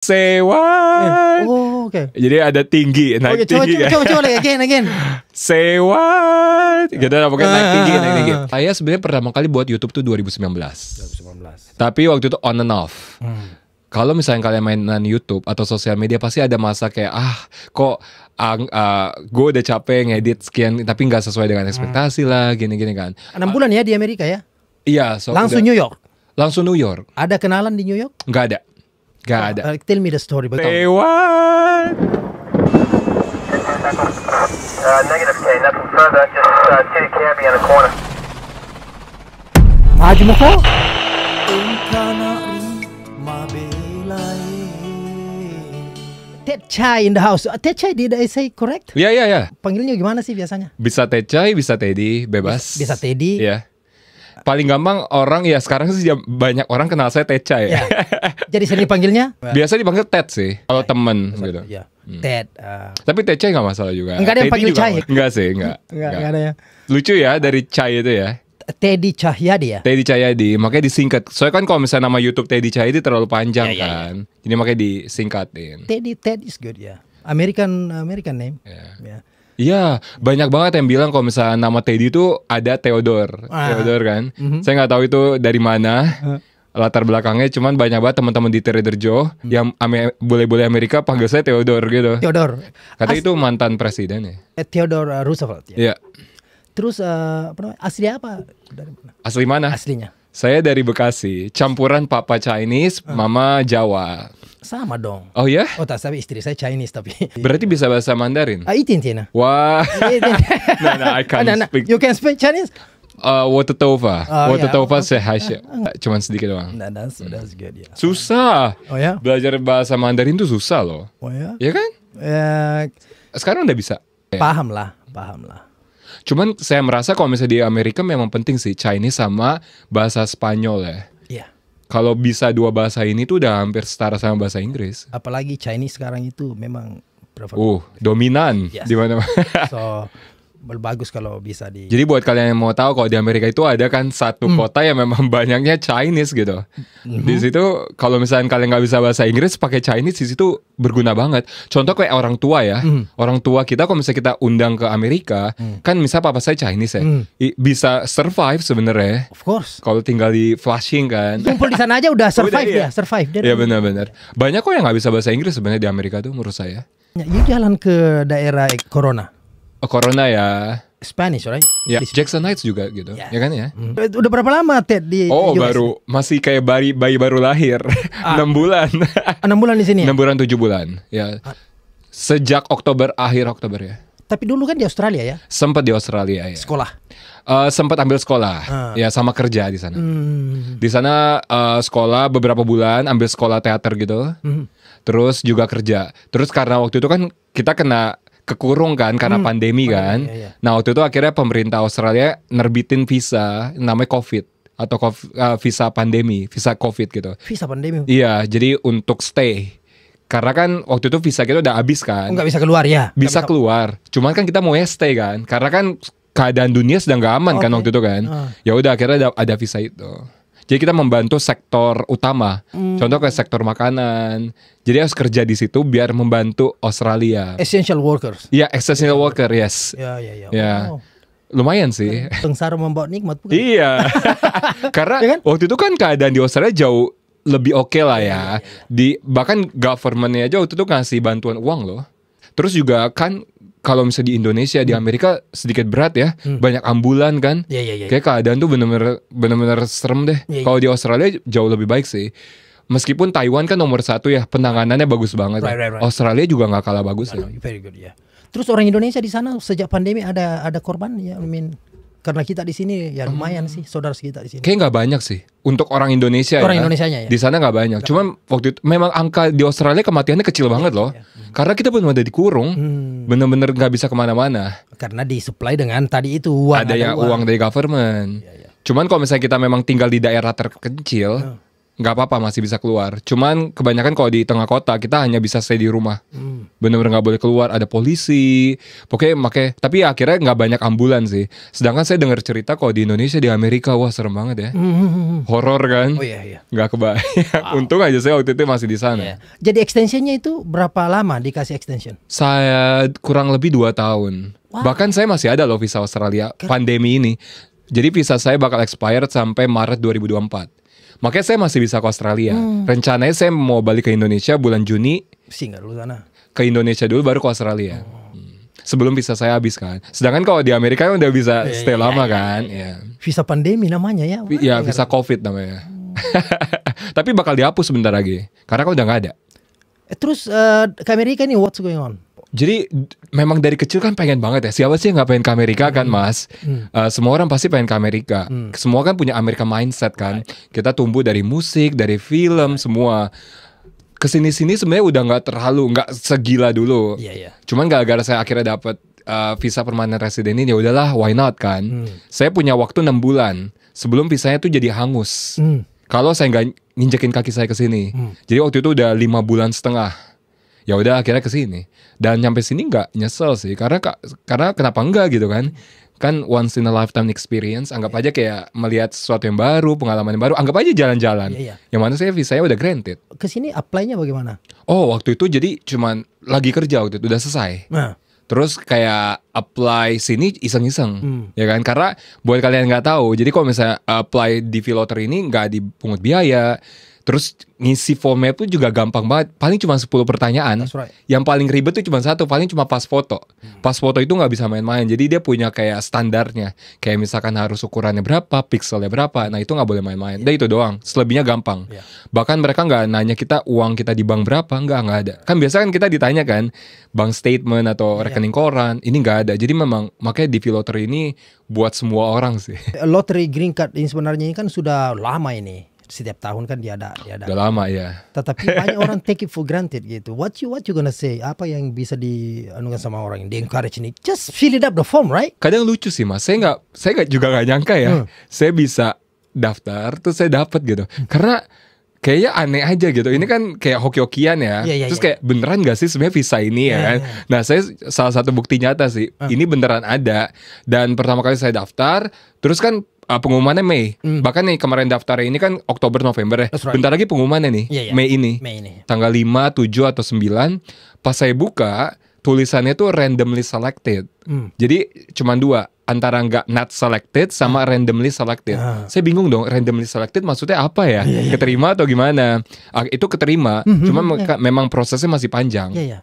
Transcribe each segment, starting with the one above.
Say what? Eh, oh, oke. Okay. Jadi ada tinggi, naik okay, tinggi coba, kan? coba, coba, coba, again, again. Say what? Gitu, nah, pokoknya naik tinggi, naik tinggi. Ah. Saya sebenarnya pertama kali buat YouTube tuh 2019. 2019. Tapi waktu itu on and off. Hmm. Kalau misalnya kalian mainan YouTube atau sosial media pasti ada masa kayak ah kok uh, uh, gue udah capek ngedit sekian tapi nggak sesuai dengan hmm. ekspektasi hmm. lah gini-gini kan. Enam bulan uh, ya di Amerika ya? Iya. So langsung udah, New York. Langsung New York. Ada kenalan di New York? Gak ada ada. Uh, tell me the story but say what ما Ted Chai in the house. Uh, chai, did I say correct? Ya yeah, ya yeah, ya. Yeah. Panggilnya gimana sih biasanya? Bisa chai, bisa Teddy, bebas. Bisa, bisa Teddy. Ya. Yeah paling gampang orang ya sekarang sih banyak orang kenal saya Teca ya. ya. Jadi sering dipanggilnya? Biasa dipanggil Ted sih, kalau temen gitu. Ya. Hmm. Ted. Uh... Tapi Teca nggak masalah juga. Enggak ada yang panggil Cai. Enggak sih, enggak. enggak, ada ya. Lucu ya dari Cai itu ya. Teddy Cahyadi ya? Teddy Cahyadi, makanya disingkat. Soalnya kan kalau misalnya nama YouTube Teddy Cahyadi terlalu panjang ya, ya, kan. Jadi makanya disingkatin. Teddy Ted is good ya. Yeah. American American name. Yeah. Yeah. Iya, banyak banget yang bilang kalau misalnya nama Teddy itu ada Theodore. Ah. Theodore kan. Mm -hmm. Saya nggak tahu itu dari mana. Uh. Latar belakangnya cuman banyak banget teman-teman di Trader Joe hmm. yang boleh-boleh Amerika panggil saya Theodore gitu. Theodore. Kata itu mantan presiden ya. Eh, Theodore Roosevelt ya. Iya. Terus uh, apa namanya? Asli apa? Dari mana? Asli mana? Aslinya. Saya dari Bekasi, campuran papa Chinese, uh. mama Jawa. Sama dong. Oh ya? Oh tak, tapi istri saya Chinese tapi. Berarti bisa bahasa Mandarin? Ah, itin tina. Wah. nah, nah, I can't oh, nah, nah. speak. You can speak Chinese? uh, Watatova. Oh, water yeah. sehasya. Cuman sedikit doang. Nah, that's, that's good, yeah. Susah. Oh ya? Yeah? Belajar bahasa Mandarin itu susah loh. Oh ya? Yeah? Iya kan? Uh, Sekarang udah bisa. Paham lah, paham lah. Cuman saya merasa kalau misalnya di Amerika memang penting sih Chinese sama bahasa Spanyol ya. Iya. Kalau bisa dua bahasa ini tuh udah hampir setara sama bahasa Inggris. Apalagi Chinese sekarang itu memang Oh, Uh, dominan yes. di mana-mana. so bagus kalau bisa di. Jadi buat kalian yang mau tahu kalau di Amerika itu ada kan satu hmm. kota yang memang banyaknya Chinese gitu. Hmm. Di situ kalau misalnya kalian nggak bisa bahasa Inggris pakai Chinese di situ berguna banget. Contoh kayak orang tua ya, hmm. orang tua kita kalau misalnya kita undang ke Amerika hmm. kan misal papa saya Chinese ya, hmm. bisa survive sebenarnya. Of course. Kalau tinggal di Flushing kan. Kumpul di sana aja udah survive ya, survive. Iya benar-benar. Banyak kok yang nggak bisa bahasa Inggris sebenarnya di Amerika tuh menurut saya. Ya, jalan ke daerah corona. Oh, corona ya. Spanish, right? Ya, yeah. Jackson Heights juga gitu, yeah. ya kan ya? Mm. Udah berapa lama Ted di Oh, US? baru masih kayak bayi bayi baru lahir, ah. 6 bulan. 6 ah, bulan di sini ya? 6 bulan 7 bulan, ya. Ah. Sejak Oktober akhir Oktober ya. Tapi dulu kan di Australia ya? Sempat di Australia ya. Sekolah. Uh, eh, sempat ambil sekolah, uh. ya sama kerja di sana. Hmm. Di sana uh, sekolah beberapa bulan, ambil sekolah teater gitu. Hmm. Terus juga kerja. Terus karena waktu itu kan kita kena kekurung kan karena hmm. pandemi kan. Oh, iya, iya. Nah waktu itu akhirnya pemerintah Australia nerbitin visa namanya COVID atau COVID, uh, eh, visa pandemi, visa COVID gitu. Visa pandemi. Iya, jadi untuk stay. Karena kan waktu itu visa kita udah habis kan. Enggak oh, bisa keluar ya. Bisa, bisa keluar. Cuman kan kita mau stay kan. Karena kan keadaan dunia sedang gak aman okay. Oh, kan waktu itu kan. Uh. Ya udah akhirnya ada visa itu. Jadi kita membantu sektor utama. Hmm. Contoh kayak sektor makanan. Jadi harus kerja di situ biar membantu Australia. Essential workers. Iya, essential yeah. worker, yes. Iya, iya, iya. Ya. ya, ya. ya. Lumayan sih. Kan sengsara membawa nikmat bukan? Iya. Karena ya kan? waktu itu kan keadaan di Australia jauh lebih oke okay lah ya. Iya, iya, iya. Di bahkan governmentnya aja waktu itu ngasih bantuan uang loh. Terus juga kan kalau misalnya di Indonesia di hmm. Amerika sedikit berat ya hmm. banyak ambulan kan yeah, yeah, yeah, kayak keadaan tuh bener-bener bener-bener serem deh yeah, yeah. kalau di Australia jauh lebih baik sih meskipun Taiwan kan nomor satu ya penanganannya bagus banget right, right, right. Australia juga nggak kalah bagus no, no, very good yeah. terus orang Indonesia di sana sejak pandemi ada ada korban ya I mean karena kita di sini ya lumayan hmm. sih saudara kita di sini. Kayak nggak banyak sih untuk orang Indonesia. Ya. Orang ya. nya ya. Di sana nggak banyak. Gak. Cuman waktu itu memang angka di Australia kematiannya kecil ya, banget loh. Ya. Karena kita pun ada dikurung, hmm. benar benar nggak bisa kemana-mana. Karena disuplai dengan tadi itu uang. Ada, ada ya uang. uang dari government. Ya, ya. Cuman kalau misalnya kita memang tinggal di daerah terkecil nggak apa-apa masih bisa keluar. Cuman kebanyakan kalau di tengah kota kita hanya bisa stay di rumah. Hmm. Bener-bener nggak boleh keluar, ada polisi. oke makai tapi ya akhirnya nggak banyak ambulan sih. Sedangkan saya dengar cerita kalau di Indonesia di Amerika wah serem banget ya. Hmm. hmm, hmm, hmm. Horor kan? Oh iya iya. Nggak kebayang. Wow. Untung aja saya waktu itu masih di sana. Yeah. Jadi extensionnya itu berapa lama dikasih extension? Saya kurang lebih dua tahun. Wow. Bahkan saya masih ada loh visa Australia Keren. pandemi ini. Jadi visa saya bakal expired sampai Maret 2024. Makanya saya masih bisa ke Australia. Hmm. Rencananya saya mau balik ke Indonesia bulan Juni. Singgah dulu sana. Ke Indonesia dulu baru ke Australia. Oh. Hmm. Sebelum bisa saya habis kan. Sedangkan kalau di Amerika kan udah bisa yeah, stay yeah, lama yeah, kan. Yeah. Iya. Visa pandemi namanya ya. Wah, ya visa ngerti. COVID namanya. Hmm. Tapi bakal dihapus sebentar lagi. Karena kan udah nggak ada. Eh, terus uh, ke Amerika ini what's going on? Jadi memang dari kecil kan pengen banget ya. Siapa sih yang gak pengen ke Amerika kan, hmm. kan, Mas? Hmm. Uh, semua orang pasti pengen ke Amerika. Hmm. Semua kan punya Amerika mindset kan. Right. Kita tumbuh dari musik, dari film, right. semua. Kesini-sini sebenarnya udah gak terlalu gak segila dulu. Yeah, yeah. Cuman gara-gara saya akhirnya dapat uh, eh, visa permanen resident ini ya udahlah, why not kan? Hmm. Saya punya waktu enam bulan sebelum visanya tuh jadi hangus. Hmm. Kalau saya gak nginjekin kaki saya ke sini, hmm. jadi waktu itu udah lima bulan setengah ya udah akhirnya kesini dan nyampe sini nggak nyesel sih karena karena kenapa enggak gitu kan kan once in a lifetime experience anggap yeah. aja kayak melihat sesuatu yang baru pengalaman yang baru anggap aja jalan-jalan yeah, yeah. yang mana saya visanya udah granted kesini apply-nya bagaimana oh waktu itu jadi cuman lagi kerja waktu itu udah selesai nah. terus kayak apply sini iseng-iseng hmm. ya kan karena buat kalian nggak tahu jadi kalau misalnya apply di filter ini nggak dipungut biaya Terus ngisi formnya itu juga gampang banget. Paling cuma 10 pertanyaan. right. Yang paling ribet tuh cuma satu, paling cuma pas foto. Hmm. Pas foto itu nggak bisa main-main. Jadi dia punya kayak standarnya. Kayak misalkan harus ukurannya berapa, pixelnya berapa. Nah itu nggak boleh main-main. Yeah. Iya. Dan itu doang. Selebihnya gampang. Yeah. Bahkan mereka nggak nanya kita uang kita di bank berapa, nggak nggak ada. Kan biasa kan kita ditanya kan bank statement atau iya. rekening koran. Ini nggak ada. Jadi memang makanya di lottery ini buat semua orang sih. Lottery green card ini sebenarnya ini kan sudah lama ini setiap tahun kan dia ada dia ada. Udah lama ya. Tetapi banyak orang take it for granted gitu. What you what you gonna say? Apa yang bisa di anukan sama orang yang di encourage ini? Just fill it up the form, right? Kadang lucu sih mas. Saya nggak saya gak juga nggak nyangka ya. Hmm. Saya bisa daftar terus saya dapat gitu. Hmm. Karena kayaknya aneh aja gitu. Ini kan kayak hoki-hokian ya. Yeah, yeah, Terus iya. kayak beneran gak sih sebenarnya visa ini ya yeah, kan? Yeah. Nah, saya salah satu bukti nyata sih. Uh. Ini beneran ada. Dan pertama kali saya daftar, terus kan uh, pengumumannya Mei. Hmm. Bahkan nih kemarin daftar ini kan Oktober November ya. Right. Bentar lagi pengumumannya nih yeah, yeah. Mei ini. Mei ini. Tanggal 5, 7 atau 9 pas saya buka tulisannya tuh randomly selected. Hmm. Jadi cuma dua antara nggak not selected sama hmm. randomly selected. Ah. Saya bingung dong, randomly selected maksudnya apa ya? Yeah, yeah. Iya. Keterima atau gimana? Ah, itu keterima, mm -hmm. hmm cuma hmm, yeah. memang prosesnya masih panjang. Yeah, yeah.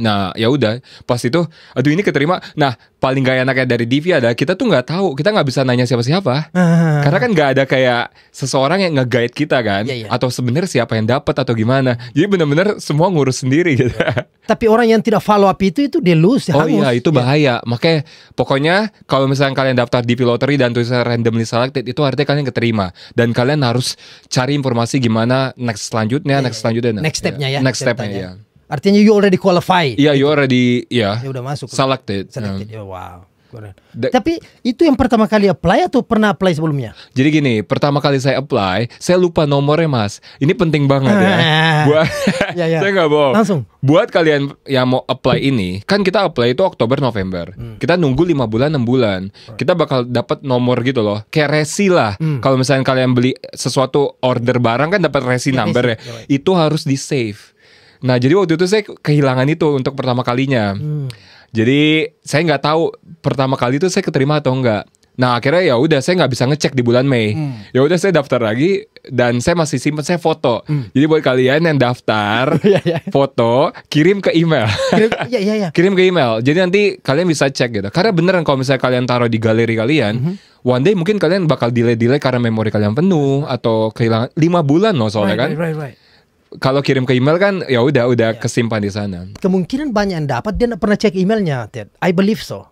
Nah, ya udah, pas itu, aduh ini keterima. Nah, paling gak enaknya dari Divi ada kita tuh nggak tahu, kita nggak bisa nanya siapa-siapa, karena kan nggak ada kayak seseorang yang nge-guide kita kan, yeah, yeah. atau sebenarnya siapa yang dapat atau gimana. Jadi bener-bener semua ngurus sendiri gitu. Tapi orang yang tidak follow up itu itu delus ya. Oh iya, itu iya. bahaya. Yeah. Makanya pokoknya kalau misalnya kalian daftar di Lottery dan tulisan randomly selected itu artinya kalian keterima dan kalian harus cari informasi gimana next selanjutnya, yeah, next iya. selanjutnya, next stepnya ya, next stepnya ya. Next stepnya, ya. Artinya you already qualify. Iya, yeah, you already ya. Yeah. Ya udah masuk. Selected. Selected. Yeah. Ya, wow. The, Tapi itu yang pertama kali apply atau pernah apply sebelumnya? Jadi gini, pertama kali saya apply, saya lupa nomornya mas. Ini penting banget ya. Buat yeah, yeah. saya nggak bohong. Langsung. Buat kalian yang mau apply ini, kan kita apply itu Oktober November. Hmm. Kita nunggu lima bulan enam bulan. Kita bakal dapat nomor gitu loh. Kayak resi lah. Hmm. Kalau misalnya kalian beli sesuatu order barang kan dapat resi iya, number ya. Iya, itu harus di save Nah jadi waktu itu saya kehilangan itu untuk pertama kalinya. Hmm. Jadi saya nggak tahu pertama kali itu saya keterima atau enggak. Nah akhirnya ya udah saya nggak bisa ngecek di bulan Mei. Hmm. Ya udah saya daftar lagi dan saya masih simpen saya foto. Hmm. Jadi buat kalian yang daftar iya, iya. foto kirim ke email. kirim, ya, ya, ya. kirim ke email. Jadi nanti kalian bisa cek gitu. Karena beneran kalau misalnya kalian taruh di galeri kalian, -hmm. one day mungkin kalian bakal delay-delay karena memori kalian penuh atau kehilangan lima bulan loh soalnya right, kan. Right, right, right kalau kirim ke email kan ya udah udah yeah. kesimpan di sana. Kemungkinan banyak yang dapat dia pernah cek emailnya, Ted. I believe so.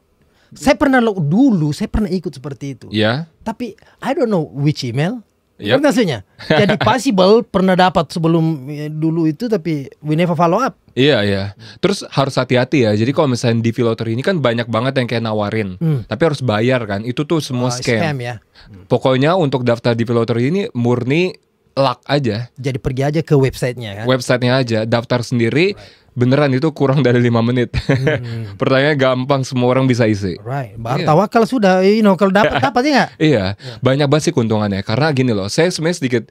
Saya pernah lo dulu, saya pernah ikut seperti itu. Ya. Yeah. Tapi I don't know which email. Yep. Iya. Maksudnya, jadi possible pernah dapat sebelum eh, dulu itu tapi we never follow up. Iya iya. Terus harus hati-hati ya. Jadi kalau misalnya di filter ini kan banyak banget yang kayak nawarin, hmm. tapi harus bayar kan. Itu tuh semua oh, scam. scam ya. Pokoknya untuk daftar di filter ini murni luck aja. Jadi pergi aja ke websitenya kan? Websitenya aja, daftar sendiri. Right. Beneran itu kurang dari lima menit. Hmm. Pertanyaan gampang, semua orang bisa isi. Right. Baru yeah. tawakal sudah, you know, kalau dapat dapat ya nggak? iya, yeah. banyak banget sih keuntungannya. Karena gini loh, saya sebenarnya sedikit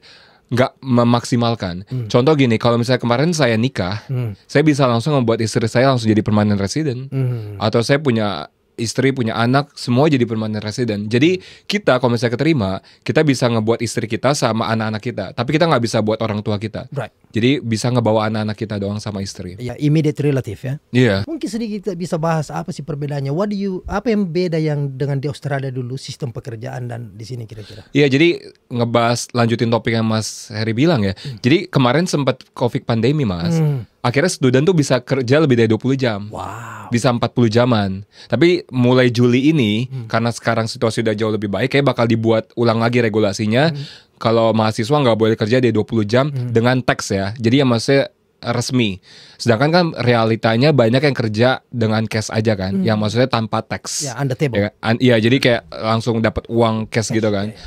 nggak memaksimalkan. Hmm. Contoh gini, kalau misalnya kemarin saya nikah, hmm. saya bisa langsung membuat istri saya langsung jadi permanent resident, hmm. atau saya punya istri, punya anak, semua jadi permanent resident. Jadi kita kalau misalnya keterima, kita bisa ngebuat istri kita sama anak-anak kita, tapi kita nggak bisa buat orang tua kita. Right. Jadi bisa ngebawa anak-anak kita doang sama istri. Ya, yeah, immediate relative ya. Iya. Yeah. Mungkin sedikit kita bisa bahas apa sih perbedaannya? What do you apa yang beda yang dengan di Australia dulu sistem pekerjaan dan di sini kira-kira? Iya, yeah, jadi ngebahas lanjutin topik yang Mas Heri bilang ya. Hmm. Jadi kemarin sempat Covid pandemi, Mas. Hmm akhirnya student tuh bisa kerja lebih dari 20 jam. Wow. Bisa 40 jaman. Tapi mulai Juli ini hmm. karena sekarang situasi udah jauh lebih baik kayak bakal dibuat ulang lagi regulasinya. Hmm. Kalau mahasiswa nggak boleh kerja dari 20 jam hmm. dengan teks ya. Jadi yang maksudnya resmi. Sedangkan kan realitanya banyak yang kerja dengan cash aja kan, hmm. yang maksudnya tanpa teks. Ya, under table. Ya kan? iya, jadi kayak langsung dapat uang cash, cash gitu kan. Ya,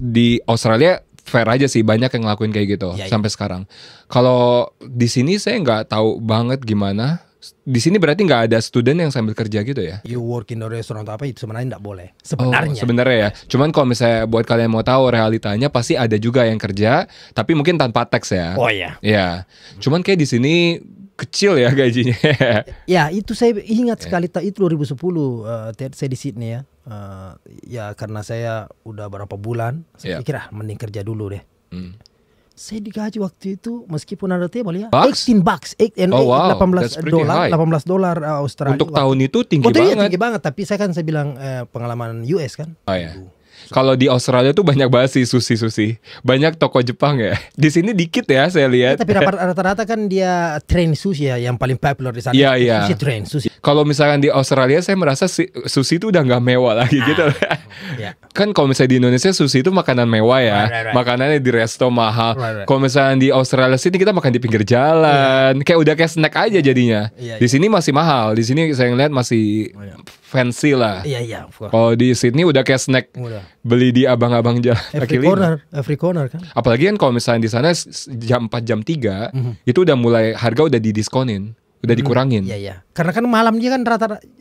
Di Australia fair aja sih banyak yang ngelakuin kayak gitu ya, sampai sekarang. Kalau di sini saya nggak tahu banget gimana. Di sini berarti nggak ada student yang sambil kerja gitu ya? You work in a restaurant apa itu sebenarnya nggak boleh. Sebenarnya. Oh, sebenarnya ya. Cuman kalau misalnya buat kalian mau tahu realitanya pasti ada juga yang kerja, tapi mungkin tanpa teks ya. Oh iya. Ya. Cuman kayak di sini kecil ya gajinya. ya itu saya ingat iya. sekali yeah. itu 2010 uh, eh, saya di Sydney ya uh, ya karena saya udah berapa bulan saya yeah. pikir ah mending kerja dulu deh mm. saya digaji waktu itu meskipun ada table ya bucks? 18 bucks 8, oh, wow. 18 dolar 18 dolar eh, Australia untuk waktu. tahun itu tinggi waktu ya banget tinggi banget tapi saya kan saya bilang eh, pengalaman US kan oh, yeah. Kalau di Australia tuh banyak banget sih sushi-sushi. Banyak toko Jepang ya. Di sini dikit ya saya ya, lihat. Ya, tapi rata-rata kan dia train sushi ya yang paling populer di sana. Iya, iya. Sushi train sushi. Kalau misalkan di Australia saya merasa sushi itu udah nggak mewah lagi gitu. ah, gitu. Ya. Kan kalau misalnya di Indonesia sushi itu makanan mewah ya. Right, right, right. Makanannya di resto mahal. Right, right. Kalau misalnya di Australia sini kita makan di pinggir jalan. Yeah. Kayak udah kayak snack aja iya. jadinya. Yeah, di iya. sini masih mahal. Di sini saya ngeliat masih oh, yeah fancy lah. Iya iya. Kalau di Sydney udah kayak snack udah. beli di abang-abang jalan every kaki corner, Every corner kan. Apalagi kan kalau misalnya di sana jam 4 jam 3 mm -hmm. itu udah mulai harga udah didiskonin, udah mhm. dikurangin. Iya mm, iya. Karena kan malam dia kan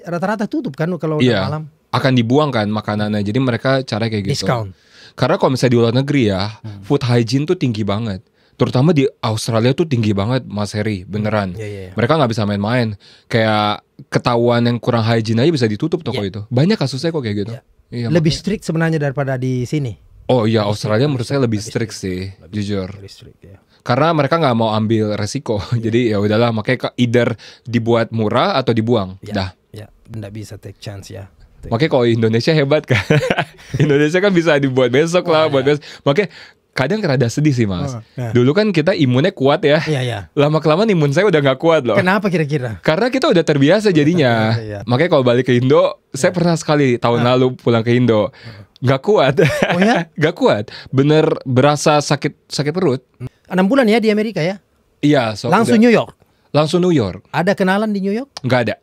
rata-rata tutup kan kalau udah iya. malam. Akan dibuang kan makanannya. Jadi mereka cara kayak gitu. Discount. Karena kalau misalnya di luar negeri ya, hmm. food hygiene tuh tinggi banget terutama di Australia tuh tinggi banget Mas Heri beneran hmm. yeah, yeah, yeah. mereka nggak bisa main-main kayak ketahuan yang kurang hygiene aja bisa ditutup toko yeah. itu banyak kasusnya kok kayak gitu yeah. iya, lebih makanya. strict sebenarnya daripada di sini oh iya Australia menurut saya lebih, lebih strict, sih lebih, jujur lebih strict, ya. karena mereka nggak mau ambil resiko yeah. jadi iya. ya udahlah makanya either dibuat murah atau dibuang yeah. dah ya yeah. nggak bisa take chance ya Makanya kalau Indonesia hebat kan. Indonesia kan bisa dibuat besok lah, oh, buat ya. besok. Makanya kadang rada sedih sih mas. Oh, nah. Dulu kan kita imunnya kuat ya. Iya, iya. Lama kelamaan imun saya udah nggak kuat loh. Kenapa kira-kira? Karena kita udah terbiasa udah jadinya. Terbiasa, iya. Makanya kalau balik ke Indo, ya. saya iya. pernah sekali tahun lalu pulang ke Indo, nggak kuat. Oh ya? gak kuat. Bener berasa sakit sakit perut. Enam bulan ya di Amerika ya? Iya. So langsung udah, New York. Langsung New York. Ada kenalan di New York? Nggak ada.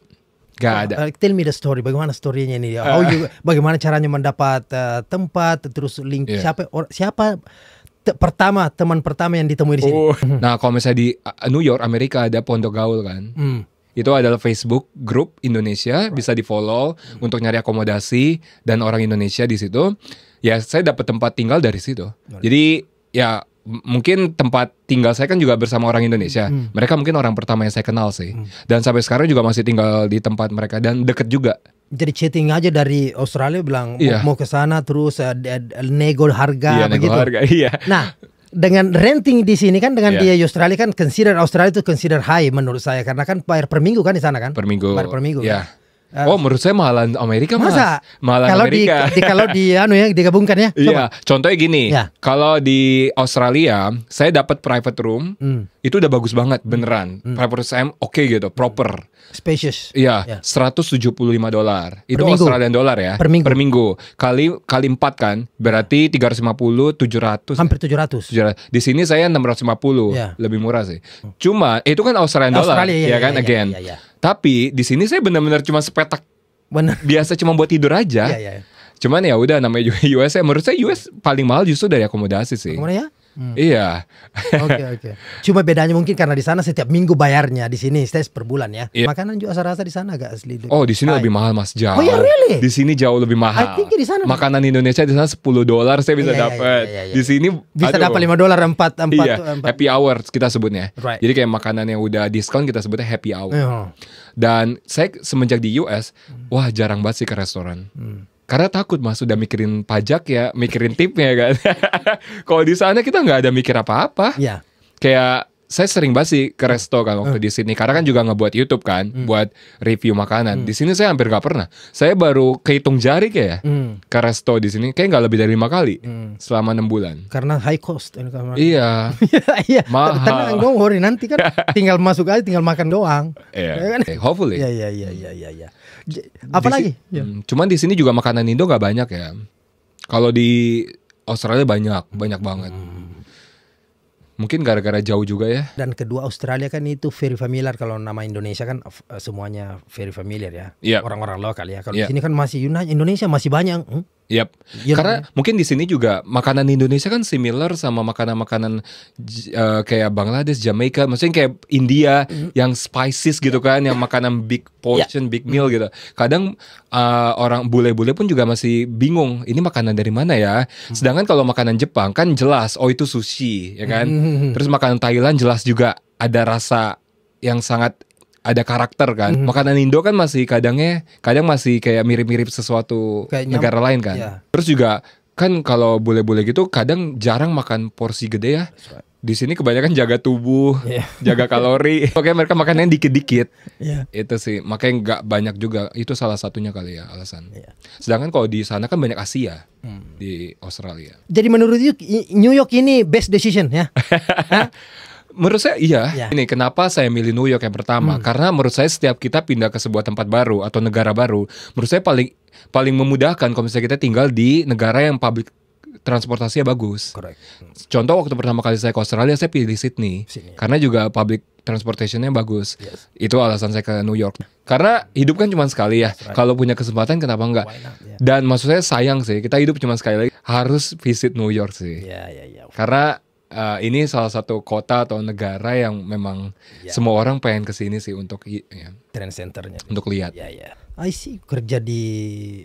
Gak oh, ada. Uh, tell me the story. Bagaimana storynya ini? How ah. you, bagaimana caranya mendapat uh, tempat, terus link yeah. siapa or, siapa te pertama teman pertama yang ditemui di sini. Oh. Mhm. Nah, kalau misalnya di uh, New York, Amerika ada pondok gaul kan. Hmm. Itu adalah Facebook grup Indonesia right. bisa di follow hmm. untuk nyari akomodasi dan orang Indonesia di situ. Ya, saya dapat tempat tinggal dari situ. Right. Jadi ya mungkin tempat tinggal saya kan juga bersama orang Indonesia. Hmm. Mereka mungkin orang pertama yang saya kenal sih. Hmm. Dan sampai sekarang juga masih tinggal di tempat mereka dan deket juga. Jadi chatting aja dari Australia bilang yeah. mau ke sana terus uh, nego harga yeah, iya, begitu. Nego harga, iya. Nah, dengan renting di sini kan dengan yeah. dia Australia kan consider Australia itu consider high menurut saya karena kan bayar per minggu kan di sana kan? Per minggu. Bayar per minggu. Kan? Yeah. Ah. oh, menurut saya mahalan Amerika masa? Mas. Mahalan kalau Amerika. Di, di kalau di anu ya digabungkan ya. Iya, contohnya gini. Yeah. Kalau di Australia, saya dapat private room, mm. itu udah bagus banget beneran. Mm. Private room saya oke okay gitu, proper. Spacious. Iya, ya. 175 dolar. Itu minggu. Australian dollar ya. Per minggu. Per minggu. Kali kali 4 kan, berarti 350 700. Hampir 700. 700. Di sini saya 650. yeah. Lebih murah sih. Cuma itu kan Australian dollar, ya, ya, ya kan ya, ya, again. Ya, ya, ya. Tapi di sini saya benar-benar cuma sepetak. Benar. Biasa cuma buat tidur aja. Iya, iya. iya. Cuman ya udah namanya juga US ya menurut saya US paling mahal justru dari akomodasi sih. Akomodasi ya? Hmm. Iya. Oke oke. Cuma bedanya mungkin karena di sana setiap minggu bayarnya, di sini setiap per bulan ya. Yeah. Makanan juga rasa di sana agak asli. Oh di sini lebih mahal mas jauh. Oh ya really? Di sini jauh lebih mahal. I think di sana. Makanan Indonesia di sana 10 dolar saya bisa yeah, iya, dapat. Yeah, yeah, yeah, Di sini bisa dapat 5 dolar 4 empat. iya. happy hour kita sebutnya. Right. Jadi kayak makanan yang udah diskon kita sebutnya happy hour. Uh Dan saya semenjak di US, wah jarang banget sih ke restoran. Hmm karena takut mas sudah mikirin pajak ya, mikirin tipnya kan. Kalau di sana kita nggak ada mikir apa-apa. Ya. Kayak saya sering banget sih ke hmm. resto kan waktu uh. di sini karena kan juga ngebuat YouTube kan hmm. buat review makanan. Hmm. Di sini saya hampir nggak pernah. Saya baru kehitung jari kayak ya, hmm. ke resto di sini kayak nggak lebih dari lima kali hmm. selama enam bulan. Karena high cost. Kan, iya. iya. iya. Mahal. Karena worry nanti kan tinggal masuk aja tinggal makan doang. Iya. Yeah. Ya kan? Okay, hopefully. Iya iya iya iya iya. iya apalagi lagi? Iya. hmm, cuman di sini juga makanan Indo nggak banyak ya kalau di Australia banyak banyak banget hmm. mungkin gara-gara jauh juga ya dan kedua Australia kan itu very familiar kalau nama Indonesia kan eh, semuanya very familiar ya iya. orang-orang yeah. lokal ya kalau yeah. di sini kan masih Yunani Indonesia masih banyak hmm? Yap. Ya, Karena kan? mungkin di sini juga makanan Indonesia kan similar sama makanan-makanan uh, kayak Bangladesh, Jamaica, maksudnya kayak India mm. yang spices gitu iya. kan, yang makanan big iya. portion, yeah. big meal gitu. Kadang uh, orang bule-bule pun juga masih bingung, ini makanan dari mana ya? Mm-hmm. Sedangkan kalau makanan Jepang kan jelas, oh itu sushi, ya kan? Mm. Terus makanan Thailand jelas juga ada rasa yang sangat ada karakter kan. Mm-hmm. Makanan Indo kan masih kadangnya kadang masih kayak mirip-mirip sesuatu kayak negara lain kan. Yeah. Terus juga kan kalau boleh-boleh gitu kadang jarang makan porsi gede ya. Di sini kebanyakan jaga tubuh, yeah. jaga kalori. Oke, mereka makannya dikit-dikit. Yeah. Itu sih, makanya nggak banyak juga. Itu salah satunya kali ya alasan. Yeah. Sedangkan kalau di sana kan banyak Asia hmm. di Australia. Jadi menurut New York ini best decision ya? Menurut saya iya. Yeah. Ini kenapa saya milih New York yang pertama? Hmm. Karena menurut saya setiap kita pindah ke sebuah tempat baru atau negara baru, menurut saya paling paling memudahkan kalau misalnya kita tinggal di negara yang public transportasinya bagus. Correct. Contoh waktu pertama kali saya ke Australia saya pilih Sydney, Sydney. karena juga public transportationnya bagus. Yes. Itu alasan saya ke New York. Karena hidup kan cuma sekali ya. Right. Kalau punya kesempatan kenapa enggak? Yeah. Dan maksud saya sayang sih kita hidup cuma sekali lagi harus visit New York sih. Yeah, yeah, yeah. Karena uh, ini salah satu kota atau negara yang memang ya. semua orang pengen ke sini sih untuk ya, trend centernya untuk lihat. Ya ya. I see kerja di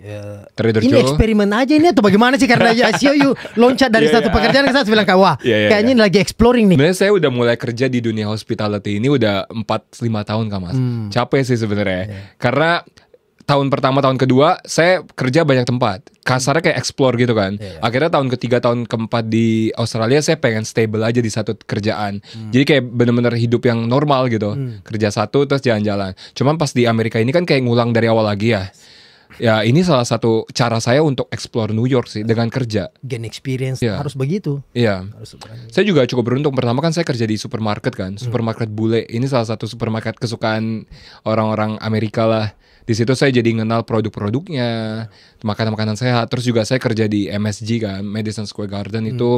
uh, Trader ini Joe. eksperimen aja ini atau bagaimana sih karena ya see you loncat dari yeah, satu yeah. pekerjaan ke satu bilang kak wah yeah, yeah, kayaknya yeah. lagi exploring nih. Sebenarnya saya udah mulai kerja di dunia hospitality ini udah 4 5 tahun kan Mas. Hmm. Capek sih sebenarnya. Yeah. Karena tahun pertama tahun kedua saya kerja banyak tempat kasarnya kayak explore gitu kan yeah, iya. akhirnya tahun ketiga tahun keempat di Australia saya pengen stable aja di satu kerjaan mm. jadi kayak bener-bener hidup yang normal gitu mm. kerja satu terus jalan-jalan cuman pas di Amerika ini kan kayak ngulang dari awal lagi ya ya ini salah satu cara saya untuk explore New York sih dengan kerja gain experience yeah. harus begitu iya yeah. saya juga cukup beruntung pertama kan saya kerja di supermarket kan hmm. supermarket bule ini salah satu supermarket kesukaan orang-orang Amerika lah di situ saya jadi kenal produk-produknya makanan-makanan sehat terus juga saya kerja di MSG kan Madison Square Garden hmm. itu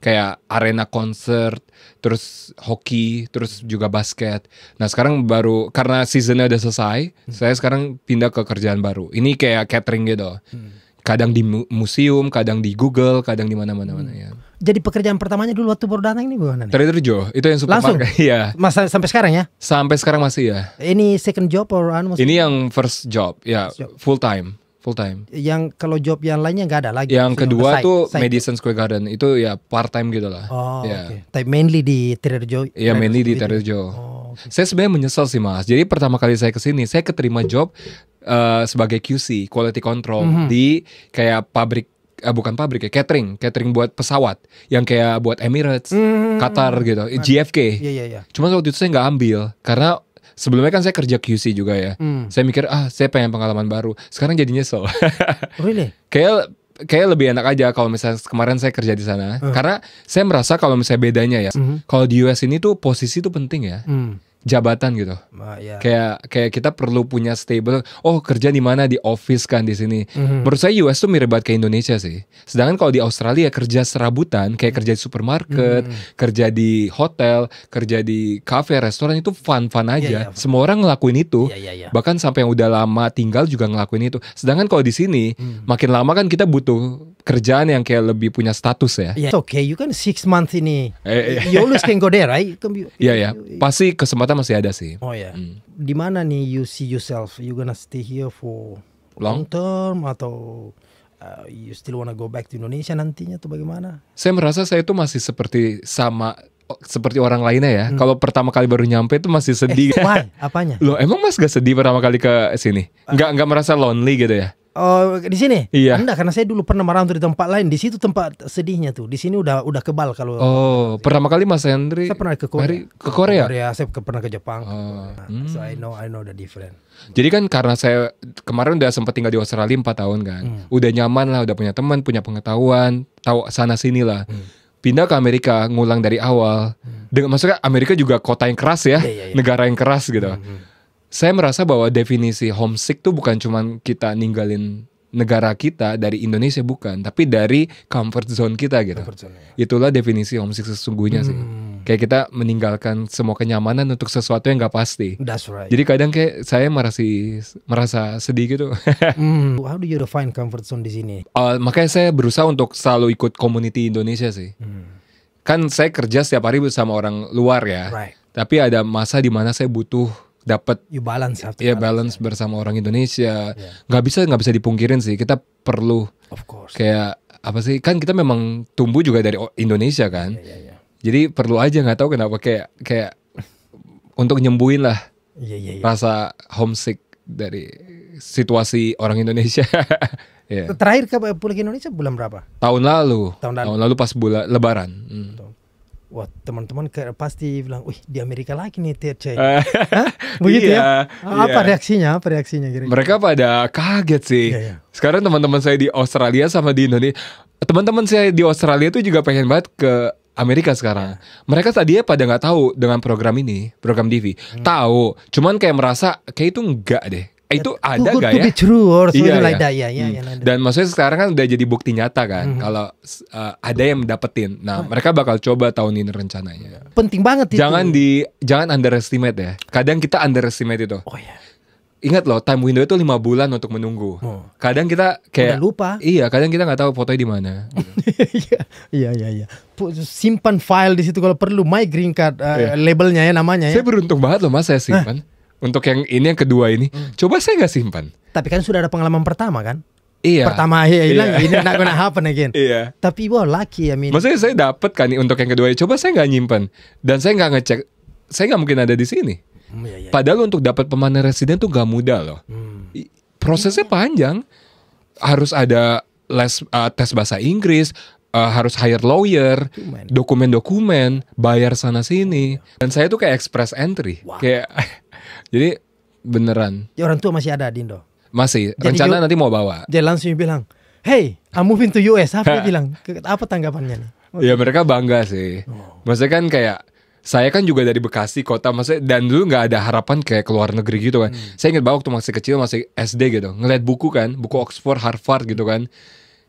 kayak arena konser terus hoki terus juga basket nah sekarang baru karena seasonnya udah selesai hmm. saya sekarang pindah ke kerjaan baru ini kayak catering gitu hmm kadang di museum, kadang di Google, kadang di mana-mana mana hmm. ya. Jadi pekerjaan pertamanya dulu waktu baru datang ini gimana nih? Trader Joe, itu yang super Langsung? Iya. Mas sampai sekarang ya? Sampai sekarang masih ya. Ini second job or anu Ini yang first job, ya, first job. full time. Full time. Yang kalau job yang lainnya nggak ada lagi. Yang kedua side, tuh side. Madison Square Garden itu ya part time gitu lah. Oh, ya. Okay. Tapi mainly di Trader Joe. Iya, mainly di Trader Joe. Oh, okay. Saya sebenarnya menyesal sih Mas. Jadi pertama kali saya kesini, saya keterima job uh, sebagai QC quality control mm -hmm. di kayak pabrik eh, bukan pabrik ya catering catering buat pesawat yang kayak buat Emirates, hmm. Qatar gitu, nah, GFK. Iya iya iya. Cuma waktu itu saya nggak ambil karena sebelumnya kan saya kerja QC juga ya. Hmm. Saya mikir ah saya pengen pengalaman baru. Sekarang jadinya nyesel. really? kayak kayak lebih enak aja kalau misalnya kemarin saya kerja di sana uh. karena saya merasa kalau misalnya bedanya ya. uh-huh. Kalau di US ini tuh posisi tuh penting ya. Uh-huh jabatan gitu. Uh, yeah. Kayak kayak kita perlu punya stable. Oh kerja di mana di office kan di sini. Mm-hmm. Menurut saya US tuh mirip banget kayak Indonesia sih. Sedangkan kalau di Australia kerja serabutan kayak mm-hmm. kerja di supermarket, mm-hmm. kerja di hotel, kerja di cafe, restoran itu fun-fun iya, aja. Yeah, yeah. Semua orang ngelakuin itu. Yeah, yeah, yeah. Bahkan sampai yang udah lama tinggal juga ngelakuin itu. Sedangkan kalau di sini mm-hmm. makin lama kan kita butuh kerjaan yang kayak lebih punya status ya. Yeah, it's okay, you can six month ini. Eh, eh, you always can go there, right? Iya yeah, ya, yeah. pasti kesempatan masih ada sih. Oh ya. Yeah. Hmm. Di mana nih you see yourself? You gonna stay here for long, long term atau uh, you still wanna go back to Indonesia nantinya atau bagaimana? Saya merasa saya itu masih seperti sama oh, seperti orang lainnya ya. Hmm. Kalau pertama kali baru nyampe itu masih eh, sedih. Eh, Apanya? Loh, emang Mas gak sedih pertama kali ke sini? Enggak eh. uh, enggak merasa lonely gitu ya? Oh, di sini? Iya. Enggak, karena saya dulu pernah merantau di tempat lain. Di situ tempat sedihnya tuh. Di sini udah udah kebal kalau Oh, pertama kali Mas Hendri Saya pernah ke Korea. Mari, ke Korea. Korea, saya ke, pernah ke Jepang. Oh. Ke nah, hmm. So I know I know the different. Jadi kan karena saya kemarin udah sempat tinggal di Australia 4 tahun kan. Hmm. Udah nyaman lah, udah punya teman, punya pengetahuan, tahu sana sini lah. Hmm. Pindah ke Amerika, ngulang dari awal. Hmm. Dengan maksudnya Amerika juga kota yang keras ya, yeah, yeah, yeah. negara yang keras gitu. Hmm. hmm saya merasa bahwa definisi homesick tuh bukan cuman kita ninggalin negara kita dari Indonesia bukan, tapi dari comfort zone kita gitu. zone, ya. Itulah definisi homesick sesungguhnya hmm. sih. Kayak kita meninggalkan semua kenyamanan untuk sesuatu yang gak pasti. That's right. Jadi kadang kayak saya merasa merasa sedih gitu. hmm. How do you define comfort zone di sini? Uh, makanya saya berusaha untuk selalu ikut community Indonesia sih. Hmm. Kan saya kerja setiap hari sama orang luar ya. Right. Tapi ada masa di mana saya butuh dapat you balance ya balance, balance ya. bersama orang Indonesia iya. nggak bisa nggak bisa dipungkirin sih kita perlu of course. kayak apa sih kan kita memang tumbuh juga dari Indonesia kan yeah, yeah, yeah. jadi perlu aja nggak tahu kenapa kayak kayak untuk nyembuhin lah yeah, yeah, yeah. rasa homesick dari situasi orang Indonesia yeah. terakhir ke pulang Indonesia bulan berapa tahun lalu tahun lalu, tahun lalu pas bulan Lebaran hmm wah teman-teman pasti bilang, wih di Amerika lagi nih Uh, Begitu ya? iya, ya? Apa iya. reaksinya? Apa reaksinya kira-kira? Mereka pada kaget sih. Iya, iya. Sekarang teman-teman saya di Australia sama di Indonesia, teman-teman saya di Australia itu juga pengen banget ke Amerika sekarang. Iya. Mereka tadinya pada nggak tahu dengan program ini, program TV. Hmm. Tahu, cuman kayak merasa kayak itu enggak deh itu ada gak ya? To be true or iya, like iya. Yeah, yeah, hmm. yeah, like Dan maksudnya sekarang kan udah jadi bukti nyata kan. Mm-hmm. Kalau uh, ada yang dapetin. Nah, mereka bakal coba tahun ini rencananya. Penting banget itu. Jangan di jangan underestimate ya. Kadang kita underestimate itu. Oh iya. Yeah ingat loh time window itu lima bulan untuk menunggu. Oh. Kadang kita kayak Udah lupa. Iya, kadang kita nggak tahu fotonya di mana. Iya, iya, iya. iya. Simpan file di situ kalau perlu. My green card uh, eh, yeah. labelnya ya namanya. Ya. Saya beruntung banget loh mas saya simpan. Untuk yang ini yang kedua ini, hmm. coba saya nggak simpan. Tapi kan sudah ada pengalaman pertama kan? Iya. Pertama ya hilang, iya, iya. ini nak gonna happen again. Iya. Tapi wow lucky I mean. Maksudnya saya dapat kan untuk yang kedua, coba saya nggak nyimpan dan saya nggak ngecek, saya nggak mungkin ada di sini. Hmm, iya, iya. Padahal untuk dapat pemanah residen tuh gak mudah loh. Hmm. Prosesnya iya. panjang, harus ada les uh, tes bahasa Inggris, uh, harus hire lawyer, dokumen-dokumen, bayar sana sini. Oh, iya. Dan saya tuh kayak express entry, wow. kayak Jadi beneran. Ya orang tua masih ada di Indo. Masih. Jadi Rencana you, nanti mau bawa. Dia langsung bilang, "Hey, I'm moving to US." Apa dia bilang? Apa tanggapannya nih? Okay. Oh. Ya mereka bangga sih. Oh. Maksudnya kan kayak saya kan juga dari Bekasi kota maksudnya dan dulu nggak ada harapan kayak keluar negeri gitu kan. Hmm. Saya ingat banget waktu masih kecil masih SD gitu, ngeliat buku kan, buku Oxford, Harvard gitu kan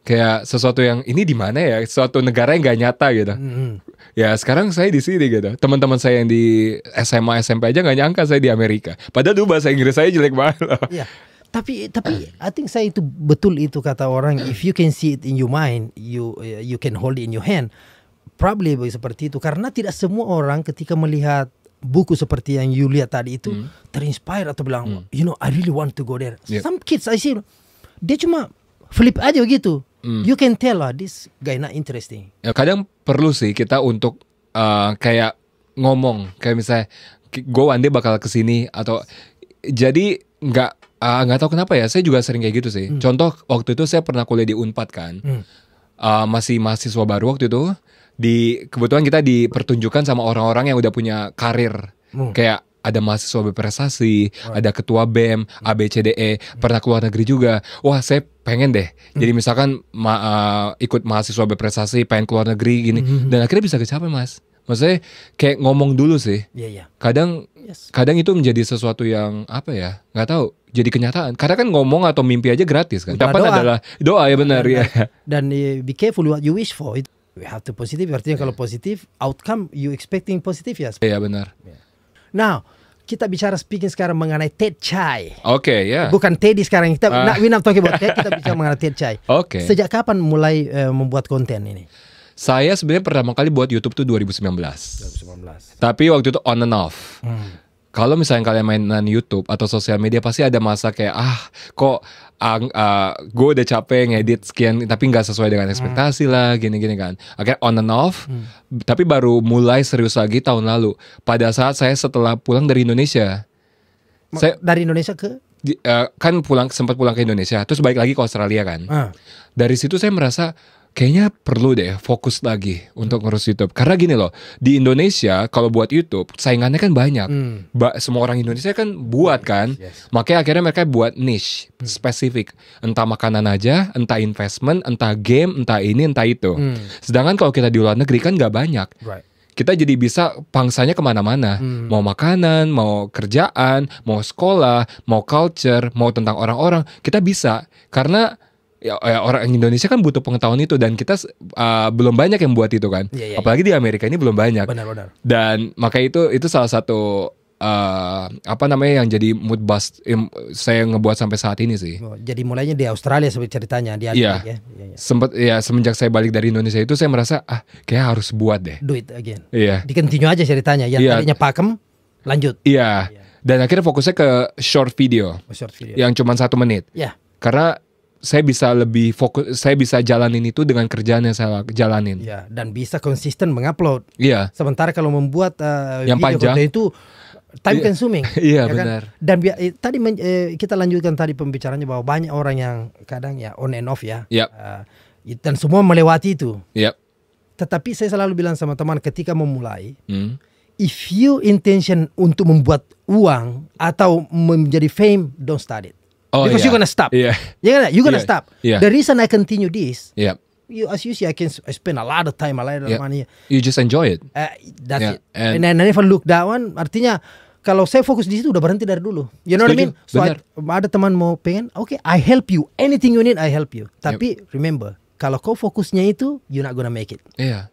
kayak sesuatu yang ini di mana ya suatu negara yang gak nyata gitu mm-hmm. ya sekarang saya di sini gitu teman-teman saya yang di SMA SMP aja gak nyangka saya di Amerika padahal dulu bahasa Inggris saya jelek banget loh yeah. tapi tapi I think saya itu betul itu kata orang if you can see it in your mind you you can hold it in your hand probably seperti itu karena tidak semua orang ketika melihat buku seperti yang you lihat tadi itu mm. terinspire atau bilang mm. you know I really want to go there yeah. some kids I see dia cuma flip aja gitu mm. you can tell lah this guy not interesting. Ya, kadang perlu sih kita untuk uh, kayak ngomong kayak misalnya gue one day bakal kesini atau jadi nggak uh, nggak uh, tahu kenapa ya saya juga sering kayak gitu sih. Mm. Contoh waktu itu saya pernah kuliah di Unpad kan. Mm. Uh, masih mahasiswa baru waktu itu di kebetulan kita dipertunjukkan sama orang-orang yang udah punya karir hmm. kayak ada mahasiswa berprestasi, right. ada ketua BEM, hmm. ABCDE, hmm. pernah keluar negeri juga. Wah, saya pengen deh. Hmm. Jadi misalkan ma uh, ikut mahasiswa berprestasi, pengen keluar negeri gini hmm, hmm, hmm. dan akhirnya bisa kecapai, Mas. Maksudnya kayak ngomong dulu sih. Iya, yeah, iya. Yeah. Kadang yes. kadang itu menjadi sesuatu yang apa ya? nggak tahu, jadi kenyataan. Karena kan ngomong atau mimpi aja gratis kan. Dapat doa. adalah doa ya benar iya. dan, ya. Dan uh, eh, be careful what you wish for. It, we have to positive. Artinya yeah. kalau positif, outcome you expecting positif ya. Iya yeah, benar. Yeah. Now, kita bicara speaking sekarang mengenai Ted Chai. Oke, okay, ya. Yeah. Bukan Teddy sekarang. Kita uh. nak winap talking about Ted, kita bicara mengenai Ted Chai. Oke. Okay. Sejak kapan mulai uh, membuat konten ini? Saya sebenarnya pertama kali buat YouTube tuh 2019. 2019. Tapi waktu itu on and off. Hmm. Kalau misalnya kalian mainan YouTube atau sosial media pasti ada masa kayak ah kok uh, uh, gue udah capek ngedit sekian tapi nggak sesuai dengan ekspektasi hmm. lah gini-gini kan akhirnya on and off hmm. tapi baru mulai serius lagi tahun lalu pada saat saya setelah pulang dari Indonesia Ma saya dari Indonesia ke di, uh, kan pulang sempat pulang ke Indonesia terus balik lagi ke Australia kan hmm. dari situ saya merasa kayaknya perlu deh fokus lagi untuk ngurus YouTube. Karena gini loh, di Indonesia kalau buat YouTube saingannya kan banyak. Hmm. Ba semua orang Indonesia kan buat kan. Yes. Makanya akhirnya mereka buat niche hmm. spesifik. Entah makanan aja, entah investment, entah game, entah ini, entah itu. Hmm. Sedangkan kalau kita di luar negeri kan nggak banyak. Right kita jadi bisa pangsanya kemana-mana, hmm. mau makanan, mau kerjaan, mau sekolah, mau culture, mau tentang orang-orang, kita bisa karena Ya, ya, orang Indonesia kan butuh pengetahuan itu dan kita uh, belum banyak yang buat itu kan. Ya, ya, Apalagi ya. di Amerika ini belum banyak. Benar benar. Dan makanya itu itu salah satu uh, apa namanya yang jadi mood bust yang saya ngebuat sampai saat ini sih. Oh, jadi mulainya di Australia seperti ceritanya di Amerika yeah. ya. Yeah, yeah. Sempat ya semenjak saya balik dari Indonesia itu saya merasa ah kayak harus buat deh. Do it again. Iya. Yeah. dikontinu aja ceritanya yang yeah. tadinya pakem lanjut. Iya. Yeah. Yeah. Dan akhirnya fokusnya ke short video. Oh, short video. Yang cuma satu menit. Iya. Yeah. Karena saya bisa lebih fokus saya bisa jalanin itu dengan kerjaan yang saya jalanin ya dan bisa konsisten mengupload iya sementara kalau membuat uh, yang video panjang itu time iya. consuming. Iya ya kan? benar. Dan eh, tadi men, eh, kita lanjutkan tadi pembicaranya bahwa banyak orang yang kadang ya on and off ya. Yep. Iya. Uh, dan semua melewati itu. Yep. Iya. Tetapi saya selalu bilang sama teman ketika memulai, hmm. if you intention untuk membuat uang atau menjadi fame, don't start it oh, because yeah. you're gonna stop. Yeah. You're gonna you're gonna yeah. stop. Yeah. The reason I continue this. Yeah. You, as you see, I can I spend a lot of time, a lot of yeah. money. You just enjoy it. Uh, that's yeah. it. And, and I never look one. Artinya kalau saya fokus di situ udah berhenti dari dulu. You know Setuju. what I mean? So Benar. ada teman mau pengen, oke, okay, I help you. Anything you need, I help you. Tapi yep. remember, kalau kau fokusnya itu, you're not gonna make it. Yeah.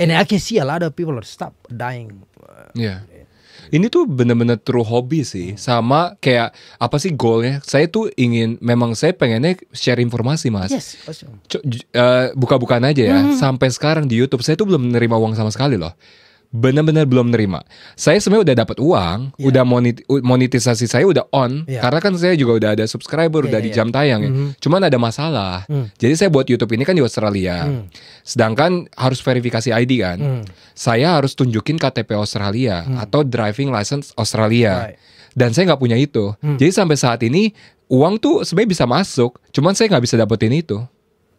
And I can see a lot of people are stop dying. Uh, yeah ini tuh bener-bener true hobi sih hmm. sama kayak apa sih goalnya saya tuh ingin memang saya pengennya share informasi mas yes, uh, buka-bukaan aja ya hmm. sampai sekarang di YouTube saya tuh belum menerima uang sama sekali loh benar-benar belum nerima. Saya sebenarnya udah dapat uang, yeah. udah monet, monetisasi saya udah on, yeah. karena kan saya juga udah ada subscriber, yeah, udah yeah, di iya. jam yeah. tayang Cuma ya. Mm -hmm. Cuman ada masalah. Mm. Jadi saya buat YouTube ini kan di Australia. Mm. Sedangkan harus verifikasi ID kan. Mm. Saya harus tunjukin KTP Australia mm. atau driving license Australia. Right. Dan saya nggak punya itu. Mm. Jadi sampai saat ini uang tuh sebenarnya bisa masuk, cuman saya nggak bisa dapetin itu.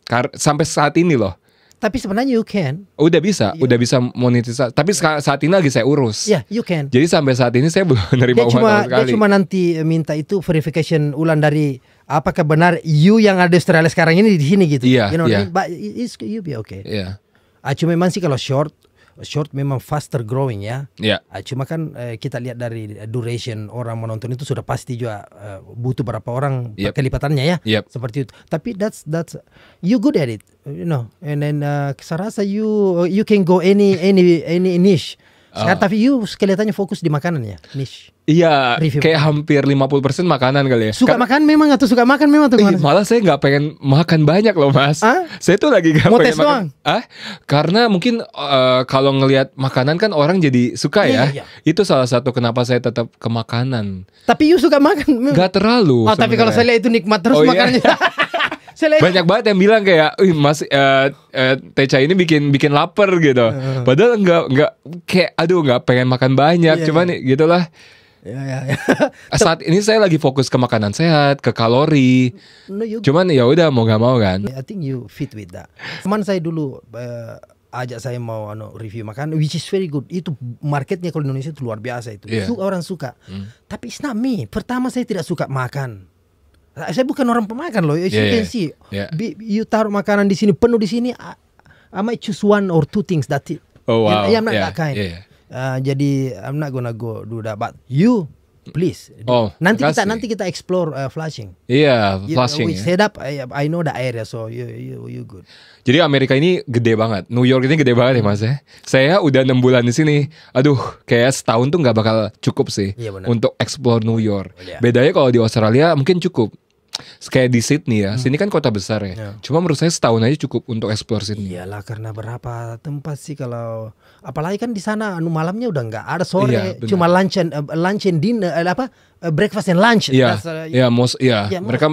Kar sampai saat ini loh. Tapi sebenarnya you can. udah bisa, yeah. udah bisa monetisasi. Tapi iya. saat ini lagi saya urus. Ya, yeah, you can. Jadi sampai saat ini saya belum nerima bawah uang sama sekali. Dia cuma nanti minta itu verification ulang dari apakah benar you yang ada di Australia sekarang ini di sini gitu. Iya, yeah, you know, yeah. Iya. but it's, you be okay. Iya. Yeah. Ah, cuma memang sih kalau short short memang faster growing ya. Yeah. Ya. Cuma kan uh, kita lihat dari duration orang menonton itu sudah pasti juga uh, butuh berapa orang yep. kelipatannya ya. Yep. Seperti itu. Tapi that's that's you good at it, you know. And then uh, saya rasa you you can go any any any niche. Ah. Sekarang tapi you kelihatannya fokus di makanan ya, niche. Iya, Review. kayak hampir 50% makanan kali ya. Suka makan memang atau suka makan memang tuh? Eh, malah saya nggak pengen makan banyak loh, Mas. Hah? Saya tuh lagi gak Mau pengen tes makan. Doang? Ah, karena mungkin uh, kalau ngelihat makanan kan orang jadi suka iya, ya. Iya, iya. Itu salah satu kenapa saya tetap ke makanan. Tapi you suka makan? Gak terlalu. Oh, tapi kalau saya lihat itu nikmat terus oh, iya. makannya. Iya. banyak banget yang bilang kayak, "Ih, Mas uh, eh, uh, eh, Teca ini bikin bikin lapar gitu." Padahal enggak enggak kayak aduh enggak pengen makan banyak, yeah, cuman yeah. gitulah. Ya, ya, ya. Ah, saat ini saya lagi fokus ke makanan sehat, ke kalori. No, you... Cuman ya udah mau gak mau kan. I think you fit with that. Cuman saya dulu uh, ajak saya mau ano, review makan, which is very good. Itu marketnya kalau Indonesia itu luar biasa itu. Yeah. Suka orang suka. Hmm. Tapi it's not me. Pertama saya tidak suka makan. Saya bukan orang pemakan loh. As yeah, you can see, yeah. Be, you taruh makanan di sini penuh di sini. I, I might choose one or two things that it. Oh ya, ya, wow. Yeah, I'm not yeah, that kind. Yeah, yeah uh, jadi I'm not gonna go do that but you please. Oh, nanti kasih. kita nanti kita explore uh, Flushing. Iya, yeah, Flushing. You, ya. head up, I, I know the area, so you you you good. Jadi Amerika ini gede banget, New York ini gede banget ya mas ya. Saya udah enam bulan di sini, aduh kayak setahun tuh nggak bakal cukup sih yeah, iya, untuk explore New York. Yeah. Bedanya kalau di Australia mungkin cukup, kayak di Sydney ya. Hmm. Sini kan kota besar ya. ya. Cuma menurut saya setahun aja cukup untuk explore Sydney. Iyalah karena berapa tempat sih kalau apalagi kan di sana anu malamnya udah nggak ada sore, iya, cuma lunch and uh, lunch and dinner uh, apa uh, breakfast and lunch. Iya. Iya, most iya. Ya, mereka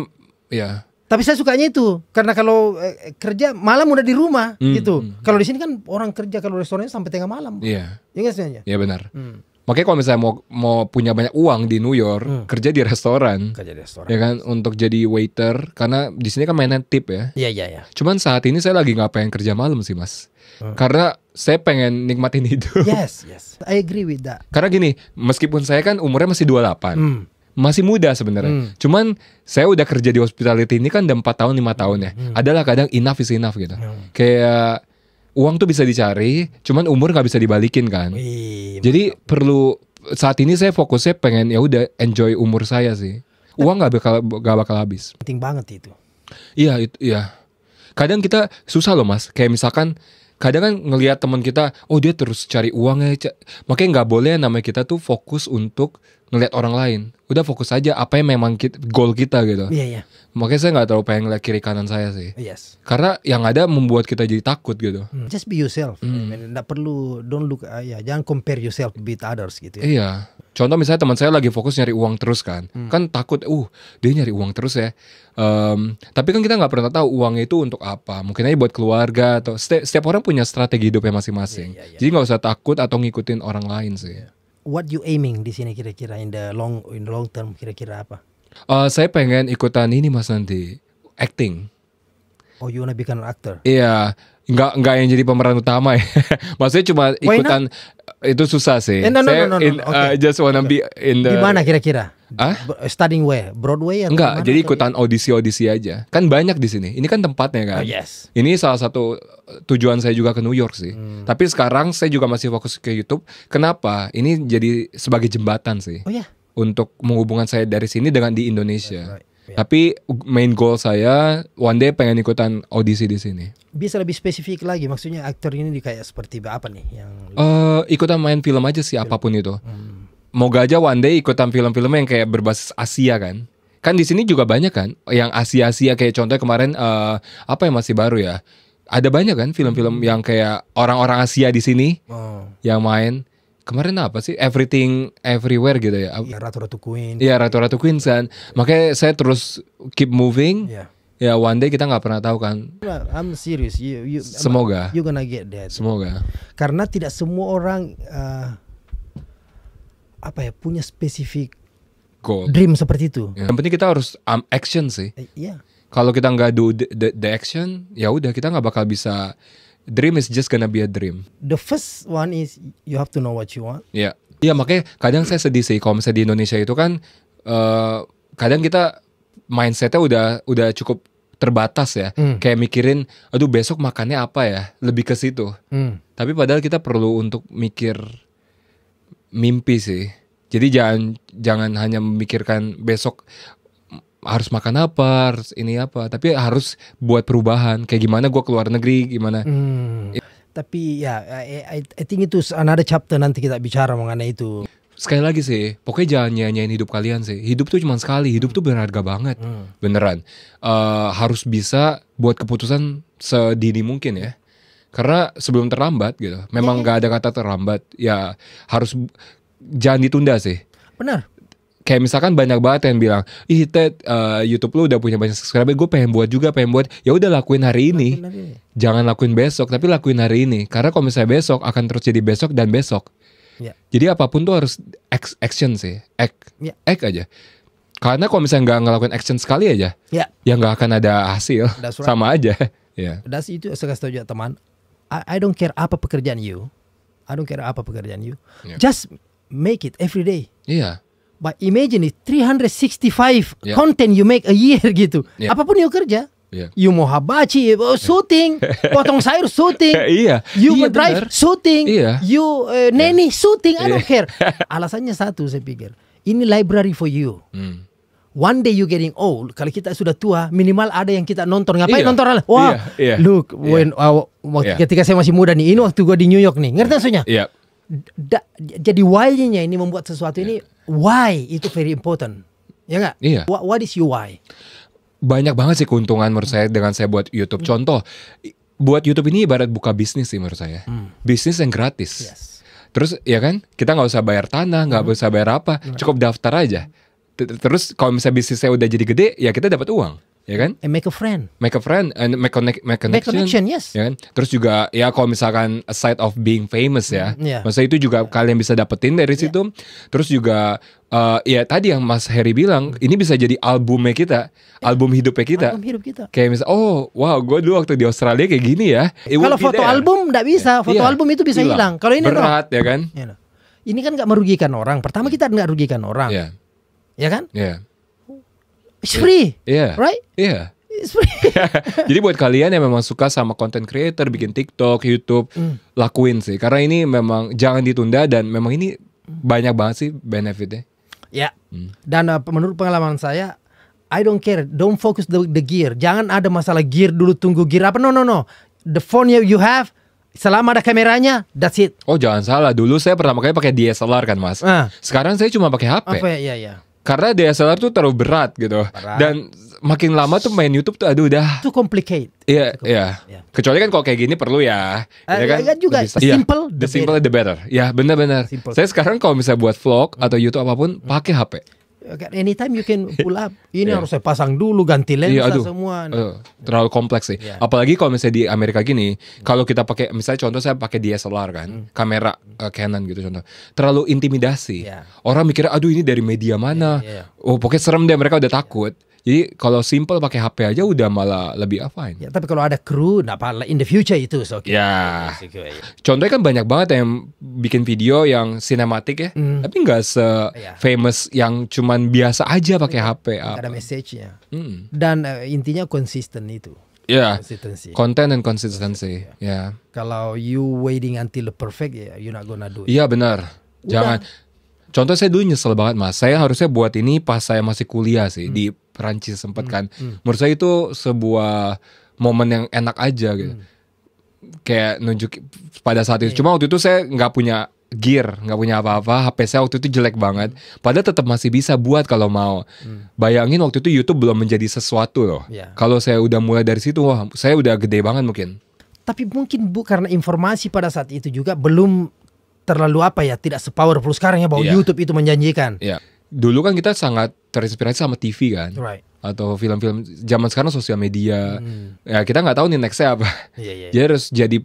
ya. Tapi saya sukanya itu karena kalau eh, kerja malam udah di rumah hmm, gitu. Hmm, hmm. Kalau di sini kan orang kerja kalau restorannya sampai tengah malam. Iya. Iya, iya benar. Hmm. Makanya kalau misalnya mau mau punya banyak uang di New York, hmm. kerja di restoran. Kerja di restoran. Ya kan untuk jadi waiter karena di sini kan mainan tip ya. Iya iya iya. Cuman saat ini saya lagi nggak pengen kerja malam sih, Mas. Hmm. Karena saya pengen nikmatin hidup. Yes, yes. I agree with that. Karena gini, meskipun saya kan umurnya masih 28. Hmm masih muda sebenarnya. Hmm. Cuman saya udah kerja di hospitality ini kan udah 4 tahun, lima tahun ya. Hmm. Adalah kadang enough is enough gitu. Hmm. Kayak uang tuh bisa dicari, cuman umur nggak bisa dibalikin kan. Wih, Jadi mantap. perlu saat ini saya fokusnya pengen ya udah enjoy umur saya sih. Uang nggak bakal gak bakal habis. Penting banget itu. Iya, itu, iya. Kadang kita susah loh mas. Kayak misalkan kadang kan ngelihat teman kita oh dia terus cari uang ya makanya nggak boleh namanya kita tuh fokus untuk ngelihat orang lain udah fokus aja apa yang memang kita, goal kita gitu iya yeah, iya yeah. makanya saya nggak terlalu pengen ngeliat kiri kanan saya sih yes karena yang ada membuat kita jadi takut gitu hmm. just be yourself hmm. nggak perlu don't look uh, ya jangan compare yourself with others gitu ya. iya yeah. Contoh misalnya teman saya lagi fokus nyari uang terus kan, hmm. kan takut, uh dia nyari uang terus ya. Um, tapi kan kita nggak pernah tahu uangnya itu untuk apa. Mungkin aja buat keluarga atau setiap, setiap orang punya strategi hidupnya masing-masing. Yeah, yeah, yeah. Jadi nggak usah takut atau ngikutin orang lain sih. Iya. What you aiming di sini kira-kira in the long in the long term kira-kira apa? Uh, saya pengen ikutan ini mas nanti acting. Oh you wanna become an actor? Iya. Yeah nggak nggak yang jadi pemeran utama ya. Maksudnya cuma ikutan itu susah sih. Eh, no, no, Saya no, no, no, no. okay. just wanna be in the. Di kira-kira? Ah? Studying where? Broadway atau nggak, jadi ikutan audisi-audisi aja. Kan banyak di sini. Ini kan tempatnya kan. Oh, yes. Ini salah satu eh, tujuan saya juga ke New York sih. Hmm. Tapi sekarang saya juga masih fokus ke YouTube. Kenapa? Ini jadi sebagai jembatan sih. Oh ya. Yeah. Untuk menghubungkan saya dari sini dengan di Indonesia. right Ya. Tapi main goal saya one day pengen ikutan audisi di sini. Bisa lebih spesifik lagi maksudnya aktor ini kayak seperti apa nih yang uh, ikutan main film aja sih film. apapun itu. Hmm. Moga aja one day ikutan film-film yang kayak berbasis Asia kan. Kan di sini juga banyak kan yang Asia-Asia kayak contoh kemarin uh, apa yang masih baru ya. Ada banyak kan film-film hmm. yang kayak orang-orang Asia di sini oh. yang main kemarin apa sih Everything Everywhere gitu ya? ya Ratu Ratu Queen. Ya Ratu Ratu Queen kan. Makanya saya terus keep moving. Yeah. Ya one day kita nggak pernah tahu kan. I'm serious. You, you, Semoga. You gonna get that. Semoga. Karena tidak semua orang uh, apa ya punya spesifik goal, dream seperti itu. yeah. Yang penting kita harus um, action sih. Eh, iya. Uh, yeah. Kalau kita nggak do the, the, the action, ya udah kita nggak bakal bisa dream is just gonna be a dream. The first one is you have to know what you want. Iya. Yeah. Iya makanya kadang saya sedih sih kalau misalnya di Indonesia itu kan uh, kadang kita mindsetnya udah udah cukup terbatas ya. Mm. Kayak mikirin, aduh besok makannya apa ya? Lebih ke situ. Mm. Tapi padahal kita perlu untuk mikir mimpi sih. Jadi jangan jangan hanya memikirkan besok harus makan apa, harus ini apa, tapi harus buat perubahan. Kayak gimana gue keluar negeri, gimana. Hmm. Ya. tapi ya, I, I think itu another chapter nanti kita bicara mengenai itu. Sekali lagi sih, pokoknya jangan nyanyiin hidup kalian sih. Hidup tuh cuma sekali, hidup tuh berharga banget, hmm. beneran. Uh, harus bisa buat keputusan sedini mungkin ya. Karena sebelum terlambat gitu, memang iya, iya. gak ada kata terlambat. Ya harus jangan ditunda sih. Benar kayak misalkan banyak banget yang bilang ih Ted uh, YouTube lu udah punya banyak subscriber gue pengen buat juga pengen buat ya udah lakuin hari ini lakuin jangan lakuin besok tapi lakuin hari ini karena kalau misalnya besok akan terus jadi besok dan besok ya. jadi apapun tuh harus action sih act ya. act aja karena kalau misalnya nggak ngelakuin action sekali aja ya ya nggak akan ada hasil sama aja ya das itu saya setuju teman I, I don't care apa pekerjaan you I don't care apa pekerjaan you yeah. just make it every day iya yeah But imagine it 365 yeah. content you make a year gitu. Yeah. Apapun you kerja, Yeah. You mau habachi, oh, shooting, potong sayur shooting, iya, you iya, drive bener. shooting, iya. you uh, neni yeah. shooting, I don't iya. care. Alasannya satu saya pikir, ini library for you. Mm. One day you getting old. Kalau kita sudah tua, minimal ada yang kita nonton. Ngapain yeah. nonton? Wah, yeah. Yeah. look, iya. when uh, waktu, iya. ketika saya masih muda nih, ini waktu gue di New York nih. Ngerti maksudnya? Yeah. Da, jadi wildnya ini membuat sesuatu ini why itu very important. Ya nggak? Iya. What, what is you why? Banyak banget sih keuntungan menurut saya dengan saya buat YouTube. Hmm. Contoh, buat YouTube ini ibarat buka bisnis sih menurut saya. Hmm. Bisnis yang gratis. Yes. Terus ya kan, kita nggak usah bayar tanah, nggak hmm. usah bayar apa, cukup daftar aja. Terus kalau misalnya saya udah jadi gede, ya kita dapat uang ya kan? And make a friend. Make a friend and make connect make connection. Make connection, yes. Ya kan? Terus juga ya kalau misalkan side of being famous ya. Mm, yeah. Maksudnya itu juga yeah. kalian bisa dapetin dari yeah. situ. Terus juga uh, ya tadi yang Mas Harry bilang, ini bisa jadi albumnya kita, album hidupnya kita. Album hidup kita. Kayak misal oh, wow, gue dulu waktu di Australia kayak gini ya. Kalau foto there. album enggak bisa, foto yeah. album itu bisa hilang. Kalau ini berat no. ya kan? Ini kan nggak merugikan orang. Pertama kita nggak merugikan orang. Yeah. Ya kan? Yeah It's free. Iya. Yeah. Right? Iya. Yeah. Jadi buat kalian yang memang suka sama content creator, bikin TikTok, YouTube, mm. lakuin sih. Karena ini memang jangan ditunda dan memang ini banyak banget sih benefitnya. Ya. Mm. Dan uh, menurut pengalaman saya, I don't care. Don't focus the, the gear. Jangan ada masalah gear dulu tunggu gear apa. No no no. The phone you, have Selama ada kameranya, that's it. Oh jangan salah, dulu saya pertama kali pakai DSLR kan mas. Uh. Sekarang saya cuma pakai HP. Apa ya ya karena DSLR tuh terlalu berat gitu berat. dan makin lama tuh main YouTube tuh aduh udah too complicate iya yeah, iya yeah. yeah. kecuali kan kalau kayak gini perlu ya uh, ya kan juga lebih, iya. simple yeah, the, the simple the better ya benar-benar saya sekarang kalau misalnya buat vlog atau YouTube apapun hmm. pakai HP anytime you can pull up. Ini yeah. harus saya pasang dulu ganti lensa yeah, aduh, semua. Uh, terlalu kompleks sih. Yeah. Apalagi kalau misalnya di Amerika gini, mm. kalau kita pakai misalnya contoh saya pakai DSLR kan, mm. kamera uh, Canon gitu contoh. Terlalu intimidasi. Yeah. Orang mikir aduh ini dari media mana? Yeah, yeah. Oh, pokoknya serem deh mereka udah takut. Yeah jadi kalau simple pakai HP aja udah malah lebih ah, fine. Ya, tapi kalau ada kru, lah in the future itu oke. Okay. Ya. Contohnya kan banyak banget yang bikin video yang sinematik ya, mm. tapi nggak se ya. famous yeah. yang cuman biasa aja pakai HP. Ada message-nya. Mm. Dan uh, intinya konsisten itu. Ya. Konten dan konsistensi. Ya. Kalau you waiting until perfect, yeah, you not gonna do it. Iya yeah, benar. Jangan. Contoh saya dulu nyesel banget mas. Saya harusnya buat ini pas saya masih kuliah sih hmm. di Perancis sempat hmm. kan. Hmm. Menurut saya itu sebuah momen yang enak aja gitu. Hmm. Kayak nunjuk pada saat itu. Iya. Cuma waktu itu saya nggak punya gear, nggak punya apa-apa. HP saya waktu itu jelek banget. Hmm. Padahal tetap masih bisa buat kalau mau. Hmm. Bayangin waktu itu YouTube belum menjadi sesuatu loh. Yeah. Kalau saya udah mulai dari situ, wah, saya udah gede banget mungkin. Tapi mungkin bu karena informasi pada saat itu juga belum terlalu apa ya tidak sepower sepowerful sekarang ya bahwa yeah. YouTube itu menjanjikan. Yeah. Dulu kan kita sangat terinspirasi sama TV kan. Right. Atau film-film zaman sekarang sosial media. Hmm. Ya kita nggak tahu nih nextnya apa. Yeah, yeah, yeah. Jadi harus jadi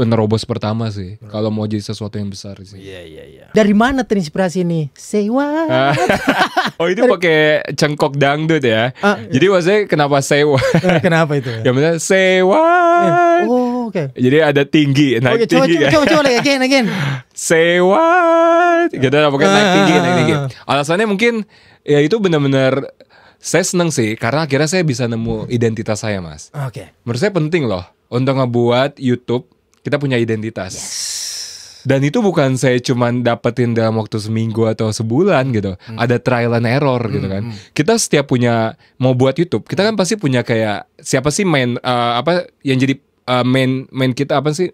penerobos pertama sih hmm. kalau mau jadi sesuatu yang besar sih. Iya iya iya. Dari mana terinspirasi ini? Say what? Ah. oh itu pakai cengkok dangdut ya. Uh, jadi iya. maksudnya kenapa say what? Eh, kenapa itu? Ya maksudnya say what? Eh, oh oke. Okay. Jadi ada tinggi naik okay, coba, tinggi. Coba kan? coba coba lagi again again. Say what? Ah. Gitu lah pokoknya naik tinggi naik tinggi. Alasannya mungkin ya itu benar-benar saya seneng sih karena akhirnya saya bisa nemu identitas saya mas. Oke. Okay. Menurut saya penting loh untuk ngebuat YouTube kita punya identitas. Yes. Dan itu bukan saya cuman dapetin dalam waktu seminggu atau sebulan gitu. Hmm. Ada trial and error gitu hmm. gitu kan. Hmm. Kita setiap punya mau buat YouTube, kita kan pasti punya kayak siapa sih main uh, apa yang jadi uh, main main kita apa sih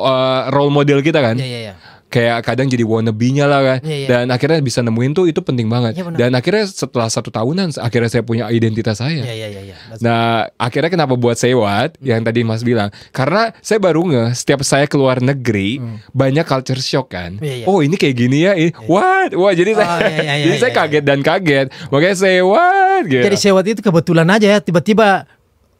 uh, role model kita kan? Yeah, yeah, yeah kayak kadang jadi wannabe-nya lah kan. Yeah, yeah. Dan akhirnya bisa nemuin tuh itu penting banget. Yeah, iya, Dan akhirnya setelah satu tahunan akhirnya saya punya identitas saya. Yeah, yeah, yeah, yeah. nah, right. akhirnya kenapa buat saya what mm. yang tadi Mas bilang? Karena saya baru nge setiap saya keluar negeri mm. banyak culture shock kan. Yeah, yeah. Oh, ini kayak gini ya. Ini, yeah. Iya, iya. What? Wah, jadi oh, saya yeah, yeah, yeah, jadi yeah, saya yeah, kaget yeah. dan kaget. Makanya saya what gitu. Jadi saya what itu kebetulan aja ya tiba-tiba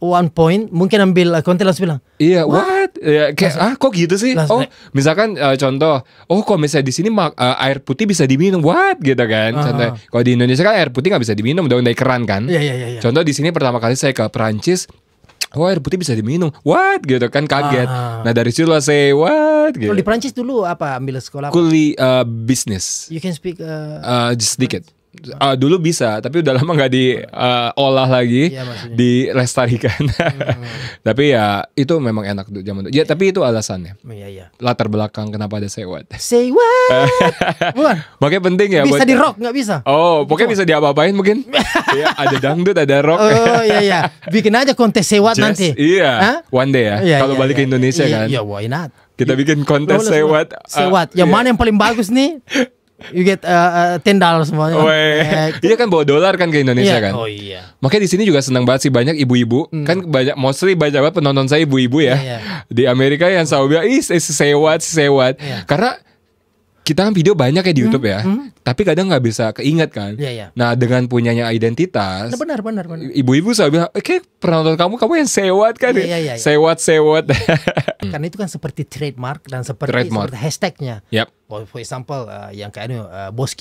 one point mungkin ambil konten langsung bilang iya what, what? Ya, kayak ah kok gitu sih oh misalkan uh, contoh oh kok misalnya di sini uh, air putih bisa diminum what gitu kan uh, contoh kalau di Indonesia kan air putih nggak bisa diminum dong dari keran kan yeah, yeah, yeah, yeah. contoh di sini pertama kali saya ke Perancis Oh air putih bisa diminum What gitu kan kaget Nah dari situ lah saya What gitu. Kalau di gitu. Prancis dulu apa ambil sekolah Kuli uh, eh, bisnis You can speak uh, uh, Just sedikit Uh, dulu bisa, tapi udah lama nggak diolah eh, uh, lagi, iya, dilestarikan. hmm. tapi ya itu memang enak tuh zaman itu. Ya, tapi itu alasannya. Oh, iya iya. Latar belakang kenapa ada sewat? Sewat. Bukan. Makanya penting ya. Bisa buat... di ya. rock nggak bisa? Oh, gitu. pokoknya bisa bisa diapa-apain mungkin. ya, ada dangdut, ada rock. Oh iya iya. Bikin aja kontes sewat Just, nanti. Iya. Huh? One day ya. Iya, kalau iya, balik iya, ke Indonesia iya, kan. Iya, why not? Kita iya. bikin kontes sewat. Sewat. Uh, yang iya. mana yang paling bagus nih? you get uh, uh ten dollar semuanya. Kan? iya kan bawa dolar kan ke Indonesia yeah. kan. Oh iya. Makanya di sini juga senang banget sih banyak ibu-ibu mm. kan banyak mostly banyak banget penonton saya ibu-ibu ya. Yeah, yeah. Di Amerika yang selalu bilang ih sewat sewat yeah. karena kita kan video banyak ya di hmm, YouTube ya, hmm. tapi kadang nggak bisa keinget kan. Yeah, yeah. Nah dengan punyanya identitas, nah, benar benar benar. Ibu-ibu saya bilang, oke pernah nonton kamu, kamu yang sewat kan? Yeah, yeah, yeah, yeah. Sewat sewat. hmm. Karena itu kan seperti trademark dan seperti, seperti hashtagnya. Yep. For example, uh, yang kayak ini, uh, eh, Bos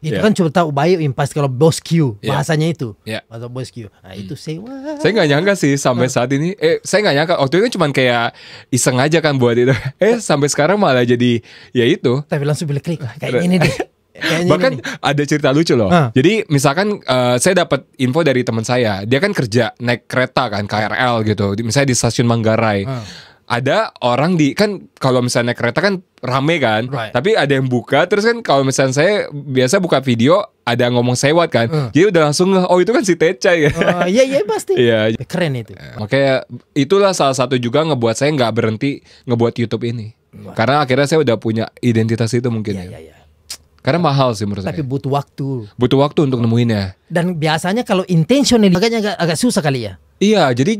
itu yeah. kan cuma tahu bio impas kalau bos Q ya. bahasanya itu yeah. atau bos Q. Nah hmm. itu sewa. Saya nggak nyangka sih sampai saat ini. Eh saya nggak nyangka waktu itu cuma kayak iseng aja kan buat itu. Eh sampai sekarang malah jadi ya itu. Tapi langsung pilih klik lah kayak ini deh. Kayaknya Bahkan ini. ada cerita lucu loh. Jadi misalkan uh, saya dapat info dari teman saya, dia kan kerja naik kereta kan KRL gitu, misalnya di stasiun Manggarai ada orang di kan kalau misalnya kereta kan rame kan right. tapi ada yang buka terus kan kalau misalnya saya biasa buka video ada yang ngomong sewat kan uh. jadi udah langsung oh itu kan si Teca ya uh, iya iya pasti iya keren itu eh, makanya itulah salah satu juga ngebuat saya nggak berhenti ngebuat YouTube ini Wah. karena akhirnya saya udah punya identitas itu mungkin yeah, ya, Yeah, iya. Karena mahal sih menurut tapi saya. Tapi butuh waktu. Butuh waktu untuk nemuinnya. Dan biasanya kalau intentional agaknya agak, agak susah kali ya. Iya, jadi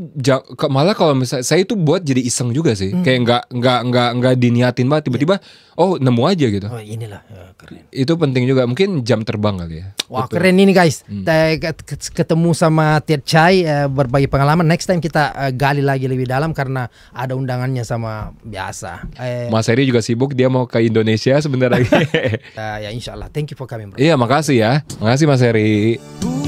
malah kalau misalnya saya itu buat jadi iseng juga sih, hmm. kayak nggak nggak nggak nggak diniatin banget tiba-tiba, yeah. oh nemu aja gitu. Oh inilah ya, keren. Itu penting juga, mungkin jam terbang kali ya. Wah gitu. keren ini guys, hmm. ketemu sama Tiet Chai eh, berbagi pengalaman. Next time kita eh, gali lagi lebih dalam karena ada undangannya sama biasa. Eh. Mas Heri juga sibuk, dia mau ke Indonesia sebentar lagi. ya, ya Insya Allah, thank you for coming bro. Iya makasih ya, makasih Mas Uh.